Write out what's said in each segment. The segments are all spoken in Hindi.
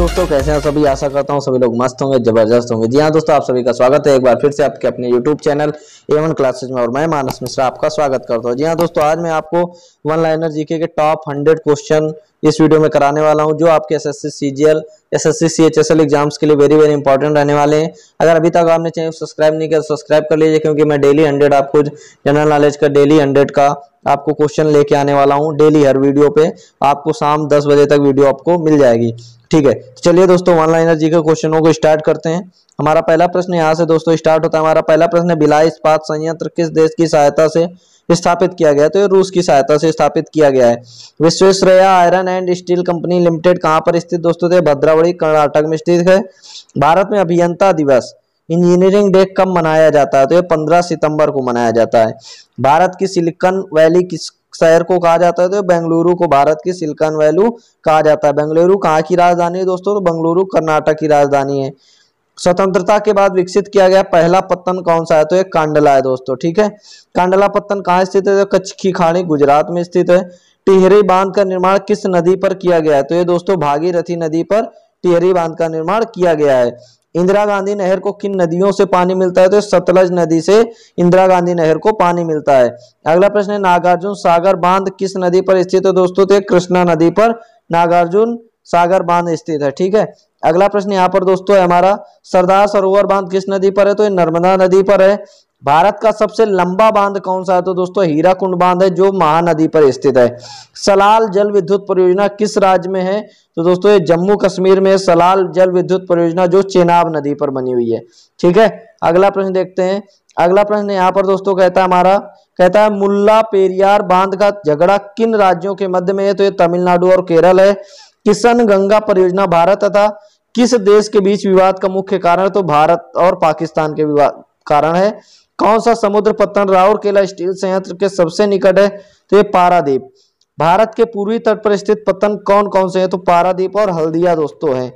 दोस्तों कैसे हैं सभी आशा करता हूँ सभी लोग मस्त होंगे जबरदस्त होंगे जी हां दोस्तों आप सभी का स्वागत है एक बार फिर से आपके अपने YouTube चैनल एवन क्लासेज में और मैं मानस मिश्रा आपका स्वागत करता हूँ जी हां दोस्तों आज मैं आपको वन लाइनर जीके के टॉप हंड्रेड क्वेश्चन इस वीडियो में कराने वाला हूँ जो आपके S S C C exams के लिए वेरी वेरी इंपॉर्टेंट रहने वाले हैं अगर अभी तक आपने चैनल सब्सक्राइब नहीं किया तो सब्सक्राइब कर लीजिए क्योंकि मैं डेली हंड्रेड आपको जनरल नॉलेज का डेली हंड्रेड का आपको क्वेश्चन लेके आने वाला हूँ डेली हर वीडियो पे आपको शाम दस बजे तक वीडियो आपको मिल जाएगी ठीक है तो चलिए दोस्तों वन लाइनर जी के क्वेश्चनों को स्टार्ट करते हैं हमारा पहला प्रश्न यहाँ से दोस्तों स्टार्ट होता है हमारा पहला प्रश्न है बिलाई इस्पात संयंत्र किस देश की सहायता से स्थापित किया गया तो ये रूस की सहायता से स्थापित किया गया है Visvesvaraya Iron and Steel Company Limited कहाँ पर स्थित दोस्तों भद्रावड़ी कर्नाटक में स्थित है भारत में अभियंता दिवस इंजीनियरिंग डे कब मनाया जाता है तो ये 15 सितंबर को मनाया जाता है भारत की सिलिकॉन वैली किस शहर को कहा जाता है तो बेंगलुरु को भारत की सिलिकॉन वैलू कहा जाता है बेंगलुरु कहाँ की राजधानी है दोस्तों तो बेंगलुरु कर्नाटक की राजधानी है स्वतंत्रता के बाद विकसित किया गया पहला पत्तन कौन सा है तो ये कांडला है दोस्तों ठीक है कांडला पत्तन कहाँ स्थित है तो कच्छ की खाड़ी गुजरात में स्थित है टिहरी बांध का निर्माण किस नदी पर किया गया है तो ये दोस्तों भागीरथी नदी पर टिहरी बांध का निर्माण किया गया है इंदिरा गांधी नहर को किन नदियों से पानी मिलता है तो सतलज नदी से इंदिरा गांधी नहर को पानी मिलता है अगला प्रश्न है नागार्जुन सागर बांध किस नदी पर स्थित है दोस्तों तो कृष्णा नदी पर नागार्जुन सागर बांध स्थित है ठीक है अगला प्रश्न यहाँ पर दोस्तों है हमारा सरदार सरोवर बांध किस नदी पर है तो ये नर्मदा नदी पर है भारत का सबसे लंबा बांध कौन सा है तो दोस्तों हीरा कुंड बांध है जो महानदी पर स्थित है सलाल जल विद्युत परियोजना किस राज्य में है तो दोस्तों ये जम्मू कश्मीर में सलाल जल विद्युत परियोजना जो चेनाब नदी पर बनी हुई है ठीक है अगला प्रश्न देखते हैं अगला प्रश्न यहाँ पर दोस्तों कहता है हमारा कहता है मुल्ला पेरियार बांध का झगड़ा किन राज्यों के मध्य में है तो ये तमिलनाडु और केरल है किशन गंगा परियोजना भारत तथा किस देश के बीच विवाद का मुख्य कारण है तो भारत और पाकिस्तान के विवाद कारण है कौन सा समुद्र पत्तन राउरकेला स्टील संयंत्र के सबसे निकट है तो ये पारादीप भारत के पूर्वी तट पर स्थित पतन कौन कौन से है तो पारादीप और हल्दिया दोस्तों है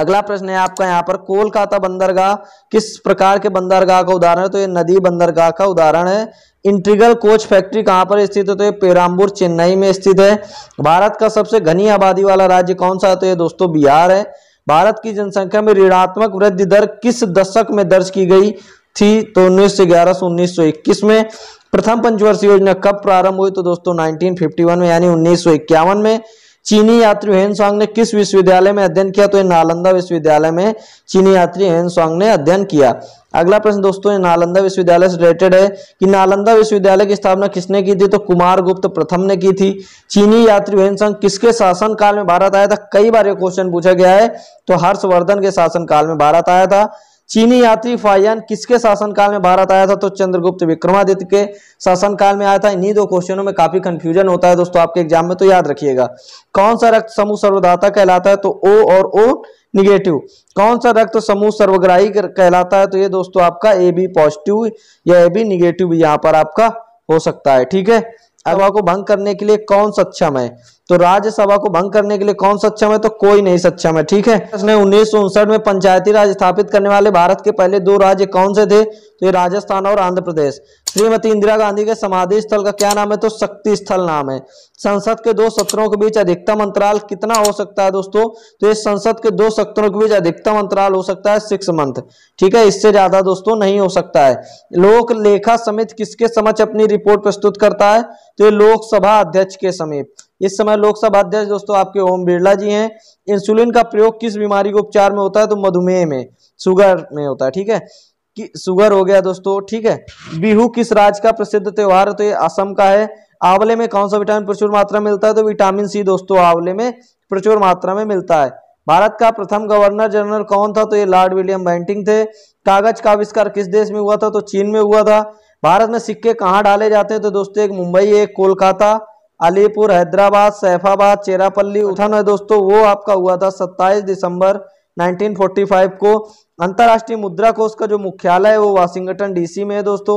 अगला प्रश्न है आपका यहाँ पर कोलकाता बंदरगाह किस प्रकार के बंदरगाह का उदाहरण है तो ये नदी बंदरगाह का उदाहरण है इंट्रीगल कोच फैक्ट्री कहाँ पर स्थित है तो ये पेराम्बूर चेन्नई में स्थित है भारत का सबसे घनी आबादी वाला राज्य कौन सा है तो ये दोस्तों बिहार है भारत की जनसंख्या में ऋणात्मक वृद्धि दर किस दशक में दर्ज की गई थी तो उन्नीस सौ ग्यारह से उन्नीस सौ इक्कीस में प्रथम पंचवर्षीय योजना कब प्रारंभ हुई तो दोस्तों 1951 में यानी उन्नीस में चीनी यात्री हेन सॉन्ग ने किस विश्वविद्यालय में अध्ययन किया तो ये नालंदा विश्वविद्यालय में चीनी यात्री हेन सॉन्ग ने अध्ययन किया अगला प्रश्न दोस्तों ये नालंदा विश्वविद्यालय से रिलेटेड है कि नालंदा विश्वविद्यालय की स्थापना किसने की थी तो कुमार गुप्त प्रथम ने की थी चीनी यात्री हेन संघ किसके शासन काल में भारत आया था कई बार ये क्वेश्चन पूछा गया है तो हर्षवर्धन के शासन काल में भारत आया था चीनी यात्री फायन किसके शासनकाल में भारत आया था तो चंद्रगुप्त विक्रमादित्य के शासनकाल में आया था इन्हीं दो क्वेश्चनों में काफी कंफ्यूजन होता है दोस्तों आपके एग्जाम में तो याद रखिएगा कौन सा रक्त समूह सर्वदाता कहलाता है तो ओ और ओ निगेटिव कौन सा रक्त समूह सर्वग्राही कहलाता है तो ये दोस्तों आपका ए बी पॉजिटिव या ए बी निगेटिव यहाँ पर आपका हो सकता है ठीक है अब आपको भंग करने के लिए कौन सक्षम है तो राज्यसभा को भंग करने के लिए कौन सक्षम है तो कोई नहीं सक्षम है ठीक है इसने उन्नीस में पंचायती राज स्थापित करने वाले भारत के पहले दो राज्य कौन से थे तो ये राजस्थान और आंध्र प्रदेश श्रीमती इंदिरा गांधी के समाधि स्थल का क्या नाम है तो शक्ति स्थल नाम है संसद के दो सत्रों के बीच अधिकतम अंतराल कितना हो सकता है दोस्तों तो ये संसद के दो सत्रों के बीच अधिकतम अंतराल हो सकता है सिक्स मंथ ठीक है इससे ज्यादा दोस्तों नहीं हो सकता है लोक लेखा समिति किसके समक्ष अपनी रिपोर्ट प्रस्तुत करता है तो ये लोकसभा अध्यक्ष के समीप इस समय लोकसभा अध्यक्ष दोस्तों आपके ओम बिरला जी हैं इंसुलिन का प्रयोग किस बीमारी के उपचार में होता है तो मधुमेह में शुगर में होता है ठीक है कि शुगर हो गया दोस्तों ठीक है बिहू किस राज्य का प्रसिद्ध त्यौहार है तो ये असम का है आंवले में कौन सा विटामिन प्रचुर मात्रा मिलता है तो विटामिन सी दोस्तों आंवले में प्रचुर मात्रा में मिलता है भारत का प्रथम गवर्नर जनरल कौन था तो ये लॉर्ड विलियम बैंटिंग थे कागज का आविष्कार किस देश में हुआ था तो चीन में हुआ था भारत में सिक्के कहाँ डाले जाते हैं तो दोस्तों एक मुंबई एक कोलकाता अलीपुर हैदराबाद सैफाबाद चेरापल्ली उठान है दोस्तों वो आपका हुआ था 27 दिसंबर 1945 को अंतर्राष्ट्रीय मुद्रा कोष का जो मुख्यालय है वो वाशिंगटन डीसी में है दोस्तों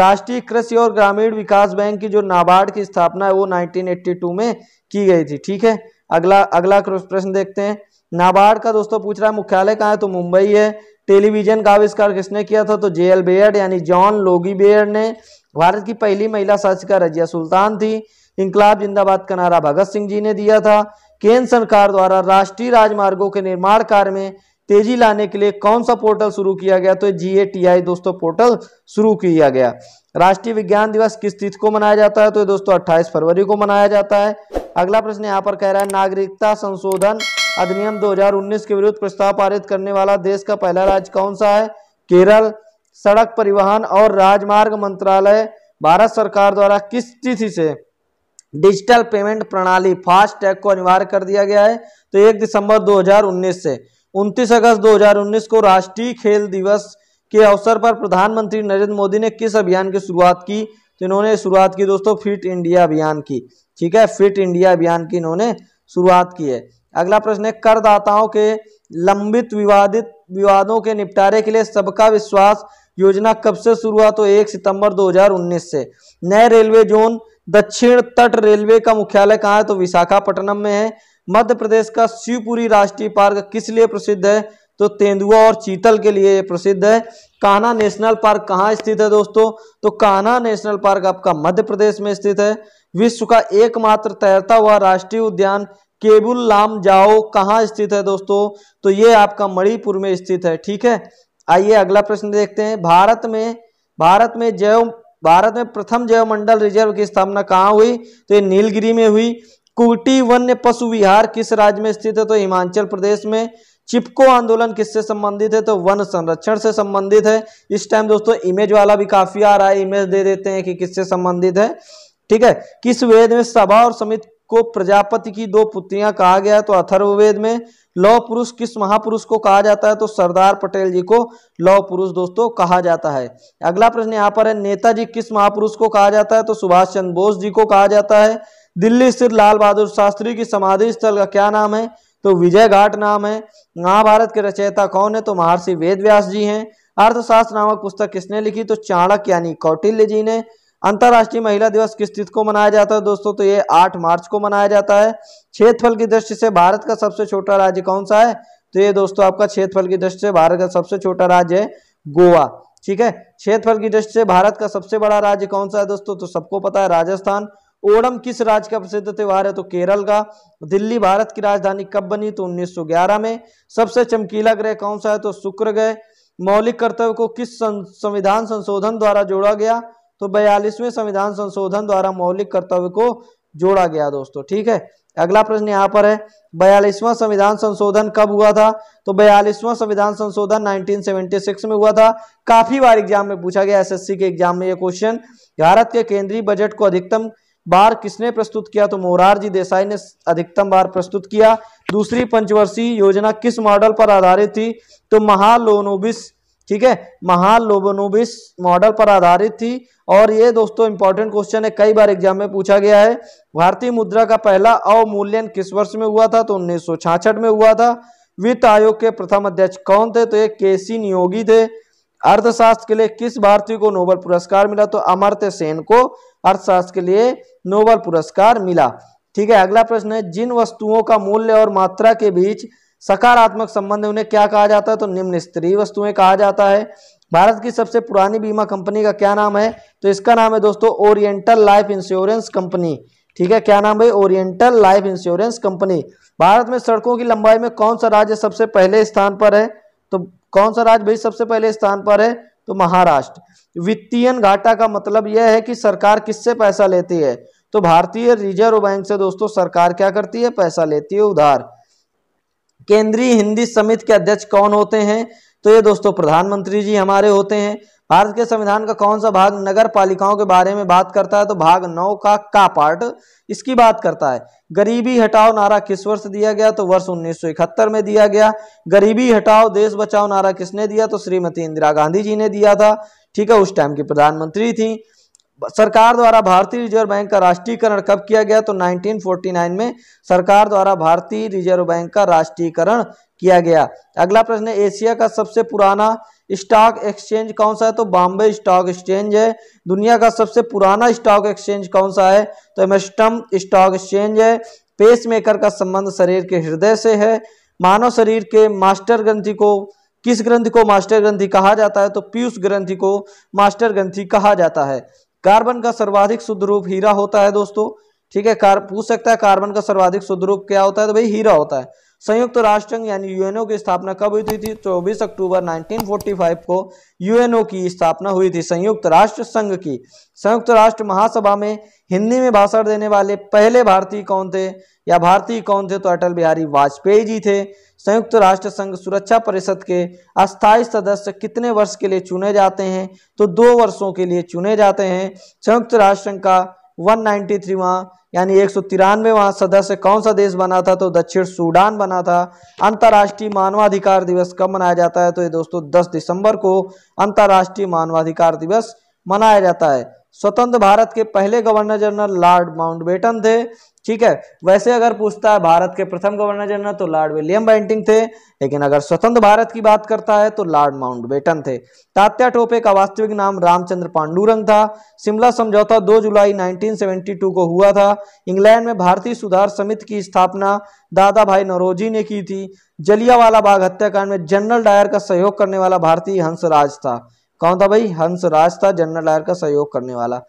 राष्ट्रीय कृषि और ग्रामीण विकास बैंक की जो नाबार्ड की स्थापना है वो 1982 में की गई थी ठीक है अगला अगला प्रश्न देखते हैं नाबार्ड का दोस्तों पूछ रहा है मुख्यालय कहाँ है तो मुंबई है टेलीविजन का आविष्कार किसने किया था तो जे एल बेयर यानी जॉन लोगी बेयर ने भारत की पहली महिला शासिका रजिया सुल्तान थी इंकलाब जिंदाबाद का नारा भगत सिंह जी ने दिया था केंद्र सरकार द्वारा राष्ट्रीय राजमार्गों के निर्माण कार्य में तेजी लाने के लिए कौन सा पोर्टल शुरू किया गया तो जीएटीआई दोस्तों पोर्टल शुरू किया गया राष्ट्रीय विज्ञान दिवस किस तिथि को मनाया जाता है तो दोस्तों अट्ठाईस फरवरी को मनाया जाता है अगला प्रश्न यहाँ पर कह रहा है नागरिकता संशोधन अधिनियम 2019 के विरुद्ध प्रस्ताव पारित करने वाला देश का पहला राज्य कौन सा है केरल सड़क परिवहन और राजमार्ग मंत्रालय भारत सरकार द्वारा किस तिथि से डिजिटल पेमेंट प्रणाली फास्टैग को अनिवार्य कर दिया गया है तो एक दिसंबर 2019 से 29 अगस्त 2019 को राष्ट्रीय खेल दिवस के अवसर पर प्रधानमंत्री नरेंद्र मोदी ने किस अभियान की शुरुआत की तो इन्होंने शुरुआत की दोस्तों फिट इंडिया अभियान की ठीक है फिट इंडिया अभियान की इन्होंने शुरुआत की है अगला प्रश्न है करदाताओं के लंबित विवादित विवादों के निपटारे के लिए सबका विश्वास योजना कब से शुरू हुआ तो एक सितंबर 2019 से नए रेलवे जोन दक्षिण तट रेलवे का मुख्यालय कहाँ है तो विशाखापट्टनम में है मध्य प्रदेश का शिवपुरी राष्ट्रीय पार्क किस लिए प्रसिद्ध है तो तेंदुआ और चीतल के लिए प्रसिद्ध है कान्हा नेशनल पार्क कहाँ स्थित है दोस्तों तो कान्हा नेशनल पार्क आपका मध्य प्रदेश में स्थित है विश्व का एकमात्र तैरता हुआ राष्ट्रीय उद्यान केबुल लाम जाओ कहाँ स्थित है दोस्तों तो ये आपका मणिपुर में स्थित है ठीक है आइए अगला प्रश्न देखते हैं भारत में भारत में जैव भारत में प्रथम मंडल रिजर्व की स्थापना कहाँ हुई तो ये नीलगिरी में हुई कुटी वन्य पशु विहार किस राज्य में स्थित है तो हिमाचल प्रदेश में चिपको आंदोलन किससे संबंधित है तो वन संरक्षण से संबंधित है इस टाइम दोस्तों इमेज वाला भी काफी आ रहा है इमेज दे देते हैं कि किससे संबंधित है ठीक है किस वेद में सभा और समिति को प्रजापति की दो पुत्रियां कहा गया है तो अथर्ववेद में लौ पुरुष किस महापुरुष को कहा जाता है तो सरदार पटेल जी को लौ पुरुष दोस्तों कहा जाता है अगला प्रश्न यहाँ पर है नेताजी किस महापुरुष को कहा जाता है तो सुभाष चंद्र बोस जी को कहा जाता है दिल्ली स्थित लाल बहादुर शास्त्री की समाधि स्थल का क्या नाम है तो विजय घाट नाम है महाभारत के रचयिता कौन है तो महर्षि वेदव्यास जी हैं अर्थशास्त्र नामक पुस्तक किसने लिखी तो चाणक्य यानी कौटिल्य जी ने अंतर्राष्ट्रीय महिला दिवस किस तिथि को मनाया जाता है दोस्तों तो ये 8 मार्च को मनाया जाता है क्षेत्रफल की दृष्टि से भारत का सबसे छोटा राज्य कौन सा है तो ये दोस्तों आपका क्षेत्रफल की दृष्टि से भारत का सबसे छोटा राज्य है गोवा ठीक है क्षेत्रफल की दृष्टि से भारत का सबसे बड़ा राज्य कौन सा है दोस्तों तो सबको पता है राजस्थान ओणम किस राज्य का प्रसिद्ध त्यौहार है तो केरल का दिल्ली भारत की राजधानी कब बनी तो 1911 में सबसे चमकीला ग्रह कौन सा है तो शुक्र ग्रह मौलिक कर्तव्य को किस संविधान संशोधन द्वारा जोड़ा गया तो बयालीसवें संविधान संशोधन द्वारा मौलिक कर्तव्य को जोड़ा गया दोस्तों ठीक है अगला प्रश्न यहाँ पर है बयालीसवां संविधान संशोधन कब हुआ था तो बयालीसवां संविधान संशोधन 1976 में हुआ था काफी बार एग्जाम में पूछा गया एसएससी के एग्जाम में यह क्वेश्चन भारत के केंद्रीय बजट को अधिकतम बार किसने प्रस्तुत किया तो मोरारजी देसाई ने अधिकतम बार प्रस्तुत किया दूसरी पंचवर्षीय योजना किस मॉडल पर आधारित थी तो महालोनोबिस ठीक है महान लोबोनोबिस मॉडल पर आधारित थी और ये दोस्तों इंपॉर्टेंट क्वेश्चन है कई बार एग्जाम में पूछा गया है भारतीय मुद्रा का पहला अवमूल्यन किस वर्ष में हुआ था तो उन्नीस में हुआ था वित्त आयोग के प्रथम अध्यक्ष कौन थे तो ये के नियोगी थे अर्थशास्त्र के लिए किस भारतीय को नोबल पुरस्कार मिला तो अमर्त्य सेन को अर्थशास्त्र के लिए नोबल पुरस्कार मिला ठीक है अगला प्रश्न है जिन वस्तुओं का मूल्य और मात्रा के बीच सकारात्मक संबंध उन्हें क्या कहा जाता है तो निम्न स्त्री वस्तुएं कहा जाता है भारत की सबसे पुरानी बीमा कंपनी का क्या नाम है तो इसका नाम है दोस्तों ओरिएंटल लाइफ इंश्योरेंस कंपनी ठीक है क्या नाम है Oriental Life Insurance Company Bharat में सड़कों की लंबाई में कौन सा राज्य सबसे पहले स्थान पर है तो कौन सा राज्य भाई सबसे पहले स्थान पर है तो महाराष्ट्र वित्तीय घाटा का मतलब यह है कि सरकार किससे पैसा लेती है तो भारतीय रिजर्व बैंक से दोस्तों सरकार क्या करती है पैसा लेती है उधार केंद्रीय हिंदी समिति के अध्यक्ष कौन होते हैं तो ये दोस्तों प्रधानमंत्री जी हमारे होते हैं भारत के संविधान का कौन सा भाग नगर पालिकाओं के बारे में बात करता है तो भाग नौ का का पार्ट इसकी बात करता है गरीबी हटाओ नारा किस वर्ष दिया गया तो वर्ष 1971 में दिया गया गरीबी हटाओ देश बचाओ नारा किसने दिया तो श्रीमती इंदिरा गांधी जी ने दिया था ठीक है उस टाइम की प्रधानमंत्री थी सरकार द्वारा भारतीय रिजर्व बैंक का राष्ट्रीयकरण कब किया गया तो 1949 में सरकार द्वारा भारतीय रिजर्व बैंक का राष्ट्रीयकरण किया गया अगला प्रश्न है एशिया का सबसे पुराना स्टॉक एक्सचेंज कौन सा है तो बॉम्बे स्टॉक एक्सचेंज है दुनिया का सबसे पुराना स्टॉक एक्सचेंज कौन सा है तो एमस्टम स्टॉक एक्सचेंज है पेस मेकर का संबंध शरीर के हृदय से है मानव शरीर के मास्टर ग्रंथि को किस ग्रंथि को मास्टर ग्रंथि कहा जाता है तो पीयूष ग्रंथि को मास्टर ग्रंथि कहा जाता है कार्बन का सर्वाधिक शुद्ध रूप हीरा होता है दोस्तों ठीक है कार पूछ सकता है कार्बन का सर्वाधिक शुद्ध रूप क्या होता है तो भाई हीरा होता है संयुक्त राष्ट्र यानी यूएनओ की स्थापना कब हुई थी चौबीस अक्टूबर 1945 को यूएनओ की स्थापना हुई थी संयुक्त राष्ट्र संघ की संयुक्त राष्ट्र महासभा में हिंदी में भाषण देने वाले पहले भारतीय कौन थे या भारतीय कौन थे तो अटल बिहारी वाजपेयी जी थे संयुक्त राष्ट्र संघ सुरक्षा परिषद के अस्थायी सदस्य कितने वर्ष के लिए चुने जाते हैं तो दो वर्षों के लिए चुने जाते हैं संयुक्त राष्ट्र का 193 वहां यानी एक सौ वहां सदस्य कौन सा देश बना था तो दक्षिण सूडान बना था अंतर्राष्ट्रीय मानवाधिकार दिवस कब मनाया जाता है तो ये दोस्तों 10 दिसंबर को अंतर्राष्ट्रीय मानवाधिकार दिवस मनाया जाता है स्वतंत्र भारत के पहले गवर्नर जनरल लॉर्ड माउंटबेटन थे ठीक है वैसे अगर पूछता है भारत के प्रथम गवर्नर जनरल तो लॉर्ड विलियम बैंटिंग थे लेकिन अगर स्वतंत्र भारत की बात करता है तो लॉर्ड माउंटबेटन थे तात्या टोपे का वास्तविक नाम रामचंद्र पांडुरंग था शिमला समझौता 2 जुलाई 1972 को हुआ था इंग्लैंड में भारतीय सुधार समिति की स्थापना दादा भाई नरोजी ने की थी जलियावाला बाग हत्याकांड में जनरल डायर का सहयोग करने वाला भारतीय हंसराज था कौन था भाई हंसराज था जनरल डायर का सहयोग करने वाला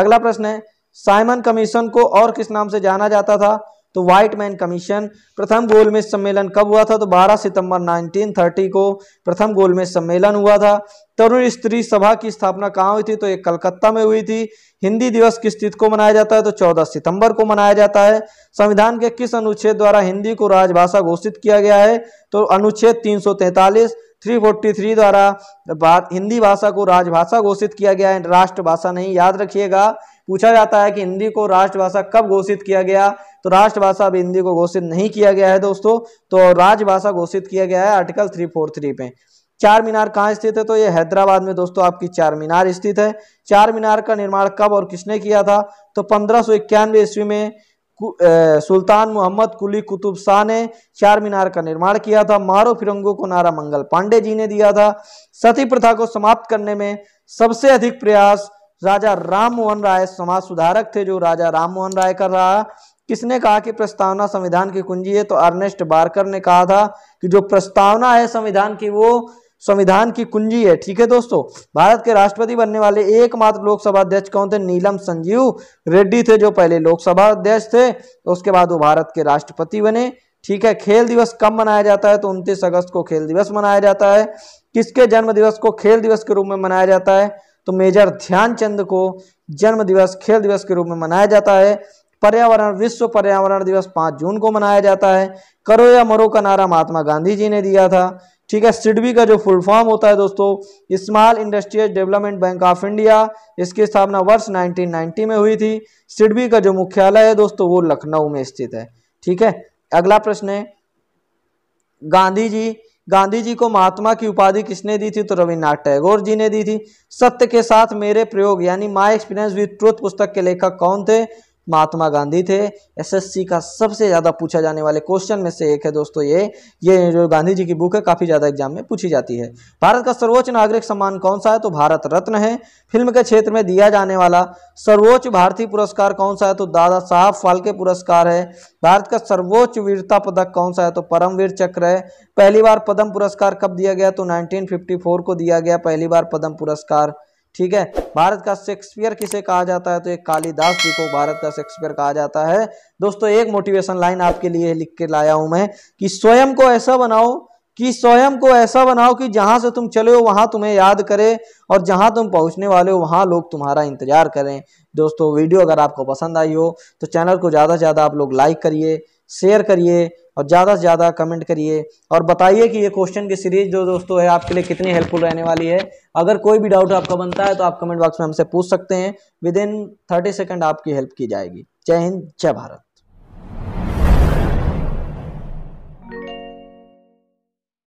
अगला प्रश्न है साइमन कमीशन को और किस नाम से जाना जाता था तो व्हाइट मैन कमीशन प्रथम गोलमेज सम्मेलन कब हुआ था तो 12 सितंबर 1930 को प्रथम गोलमेज सम्मेलन हुआ था तरुण स्त्री सभा की स्थापना कहाँ हुई थी तो ये कलकत्ता में हुई थी हिंदी दिवस किस तिथि को मनाया जाता है तो 14 सितंबर को मनाया जाता है संविधान के किस अनुच्छेद द्वारा हिंदी को राजभाषा घोषित किया गया है तो अनुच्छेद तीन 343 द्वारा बात हिंदी भाषा को राजभाषा घोषित किया गया है राष्ट्रभाषा नहीं याद रखिएगा पूछा जाता है कि हिंदी को राष्ट्रभाषा कब घोषित किया गया तो राष्ट्रभाषा अभी हिंदी को घोषित नहीं किया गया है दोस्तों तो राजभाषा घोषित किया गया है आर्टिकल 343 पे चार मीनार कहाँ स्थित है तो ये हैदराबाद में दोस्तों आपकी चार मीनार स्थित है चार मीनार का निर्माण कब और किसने किया था तो पंद्रह ईस्वी में सुल्तान मोहम्मद कुली कुतुब शाह ने चार मीनार का निर्माण किया था मारो फिरंगों को नारा मंगल पांडे जी ने दिया था सती प्रथा को समाप्त करने में सबसे अधिक प्रयास राजा राम मोहन राय समाज सुधारक थे जो राजा राम मोहन राय कर रहा किसने कहा कि प्रस्तावना संविधान की कुंजी है तो अर्नेस्ट बारकर ने कहा था कि जो प्रस्तावना है संविधान की वो संविधान की कुंजी है ठीक है दोस्तों भारत के राष्ट्रपति बनने वाले एकमात्र लोकसभा अध्यक्ष कौन थे नीलम संजीव रेड्डी थे जो पहले लोकसभा अध्यक्ष थे उसके बाद वो भारत के राष्ट्रपति बने ठीक है खेल दिवस कब मनाया जाता है तो उनतीस अगस्त को खेल दिवस मनाया जाता है किसके जन्म दिवस को खेल दिवस के रूप में मनाया जाता है तो मेजर ध्यानचंद को जन्म दिवस खेल दिवस के रूप में मनाया जाता है पर्यावरण विश्व पर्यावरण दिवस पांच जून को मनाया जाता है करो या मरो का नारा महात्मा गांधी जी ने दिया था ठीक है सिडबी का जो फुल फॉर्म होता है दोस्तों Small Industrial Development Bank of India इसकी स्थापना वर्ष 1990 में हुई थी सिडबी का जो मुख्यालय है दोस्तों वो लखनऊ में स्थित है ठीक है अगला प्रश्न है गांधी जी गांधी जी को महात्मा की उपाधि किसने दी थी तो रविन्द्रनाथ टैगोर जी ने दी थी सत्य के साथ मेरे प्रयोग यानी माई एक्सपीरियंस विद ट्रुथ पुस्तक के लेखक कौन थे महात्मा गांधी थे एसएससी का सबसे ज़्यादा पूछा जाने वाले क्वेश्चन में से एक है दोस्तों ये ये जो गांधी जी की बुक है काफ़ी ज़्यादा एग्जाम में पूछी जाती है भारत का सर्वोच्च नागरिक सम्मान कौन सा है तो भारत रत्न है फिल्म के क्षेत्र में दिया जाने वाला सर्वोच्च भारतीय पुरस्कार कौन सा है तो दादा साहब फाल्के पुरस्कार है भारत का सर्वोच्च वीरता पदक कौन सा है तो परमवीर चक्र है पहली बार पद्म पुरस्कार कब दिया गया तो नाइनटीन को दिया गया पहली बार पद्म पुरस्कार ठीक है भारत का शेक्सपियर किसे कहा जाता है तो एक कालिदास जी को भारत का शेक्सपियर कहा जाता है दोस्तों एक मोटिवेशन लाइन आपके लिए लिख के लाया हूं मैं कि स्वयं को ऐसा बनाओ कि स्वयं को ऐसा बनाओ कि जहां से तुम चले हो वहां तुम्हें याद करे और जहां तुम पहुंचने वाले हो वहां लोग तुम्हारा इंतजार करें दोस्तों वीडियो अगर आपको पसंद आई हो तो चैनल को ज़्यादा से ज़्यादा आप लोग लाइक करिए शेयर करिए और ज़्यादा से ज़्यादा कमेंट करिए और बताइए कि ये क्वेश्चन की सीरीज जो दोस्तों है आपके लिए कितनी हेल्पफुल रहने वाली है अगर कोई भी डाउट आपका बनता है तो आप कमेंट बॉक्स में हमसे पूछ सकते हैं विद इन थर्टी सेकेंड आपकी हेल्प की जाएगी जय हिंद जय भारत